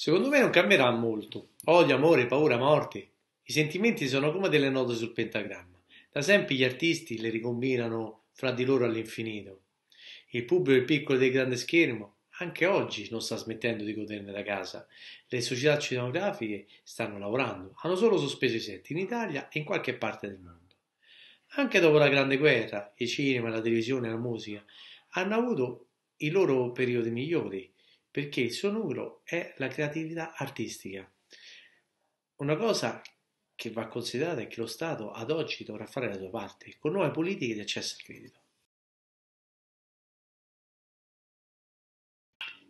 Secondo me non cambierà molto. Odio, amore, paura, morte. I sentimenti sono come delle note sul pentagramma. Da sempre gli artisti le ricombinano fra di loro all'infinito. Il pubblico piccolo del grande schermo anche oggi non sta smettendo di goderne la casa. Le società cinematografiche stanno lavorando, hanno solo sospeso i set in Italia e in qualche parte del mondo. Anche dopo la Grande Guerra, i cinema, la televisione e la musica hanno avuto i loro periodi migliori perché il suo nucleo è la creatività artistica. Una cosa che va considerata è che lo Stato ad oggi dovrà fare la sua parte con nuove politiche di accesso al credito.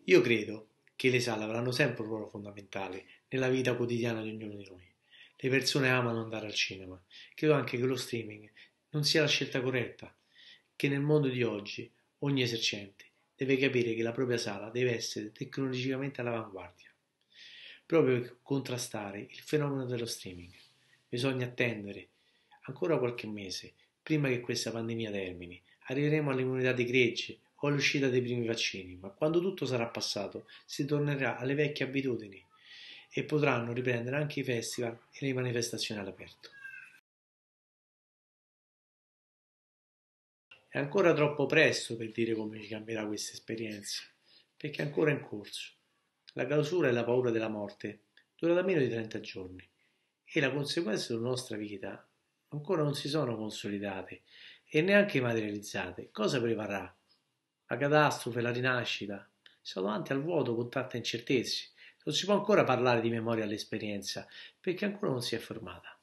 Io credo che le sale avranno sempre un ruolo fondamentale nella vita quotidiana di ognuno di noi. Le persone amano andare al cinema. Credo anche che lo streaming non sia la scelta corretta, che nel mondo di oggi ogni esercente deve capire che la propria sala deve essere tecnologicamente all'avanguardia, proprio per contrastare il fenomeno dello streaming. Bisogna attendere ancora qualche mese prima che questa pandemia termini. Arriveremo all'immunità di gregge o all'uscita dei primi vaccini, ma quando tutto sarà passato si tornerà alle vecchie abitudini e potranno riprendere anche i festival e le manifestazioni all'aperto. È ancora troppo presto per dire come ci cambierà questa esperienza, perché è ancora in corso. La clausura e la paura della morte dura da meno di 30 giorni e la conseguenza della nostra vita ancora non si sono consolidate e neanche materializzate. Cosa preparerà? La catastrofe, la rinascita? Siamo davanti al vuoto con tante incertezze. Non si può ancora parlare di memoria all'esperienza perché ancora non si è formata.